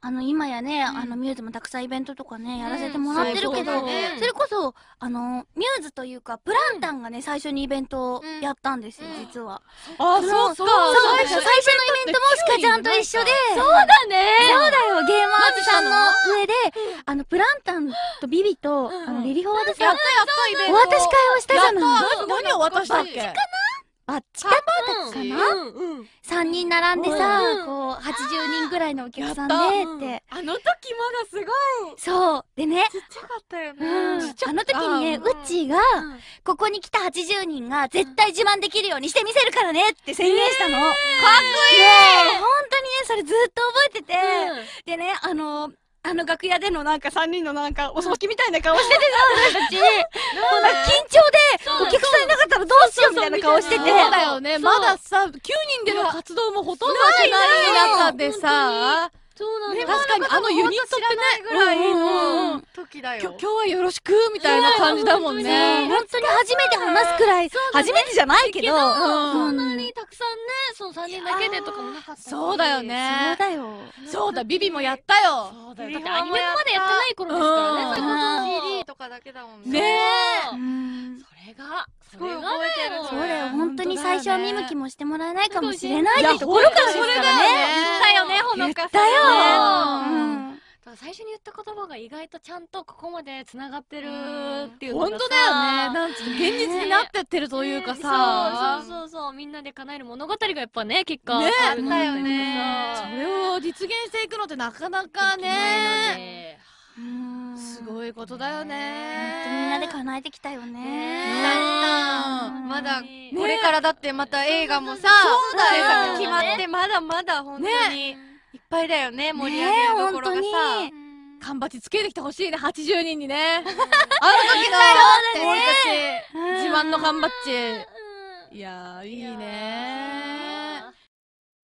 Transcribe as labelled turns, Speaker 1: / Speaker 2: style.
Speaker 1: あの、今やね、うんあの、ミューズもたくさんイベントとかね、やらせてもらってるけど、うんそねそれこそ、あの、ミューズというか、プランタンがね、最初にイベントをやったんですよ、うん実は。あ、そそううそう最初のイベントもシカちゃんと一緒で、そうだね。そうだよ、ゲームアーズさんの上で、あの、プランタンとビビと、あの、リリホーでさん、お渡し会をしたじゃない。何を渡したっけバッチかなかな、うんうん、?3 人並んでさ、うん、こう、80人ぐらいのお客さんでって。あの時まだすごいそう。でね。ちっちゃかったよね。あの時にね、うちが、ここに来た80人が絶対自慢できるようにしてみせるからねって宣言したの。えー、かっこいい本当にね、それずっと覚えてて。でね、あのあの楽屋でのなんか3人のなんかお葬式みたいな顔しててさ、私。なんか緊張で、お客さんいなかったらどうしようみたいな顔してて。そうだよね。まださ、9人での活動もほとんどない中でさ、そうなんだ確かにあのユニットってねぐらいの時だよ今日はよろしくみたいな感じだもんね本当に初めて話すくらい初めてじゃないけどそんなにたくさんねその3人だけでとかもなかったそうだよねそうだよそうだ、ビビもやったよ。だってアニメまでやってない頃ですからね、CD とかだけだもんね。ねえ。それが、すごいだよ。そうだよ、本当に最初は見向きもしてもらえないかもしれないってところからそれだよね。だよね、ほのかさん。だよ。最初に言った言葉が意外とちゃんとここまでつながってるっていうのが本当だよね現実になってってるというかさ、そうそうそうみんなで叶える物語がやっぱね結果あったよねしてくのってなかなかねすごいことだよね。みんなで叶えてきたよね。まだ、これからだってまた映画もさ、そうだ決まって、まだまだ本当に、いっぱいだよね、盛り上げるところがさ。缶バッチつけてきてほしいね、80人にね。あの時の、俺たち、自慢の缶バッチ。いやいいね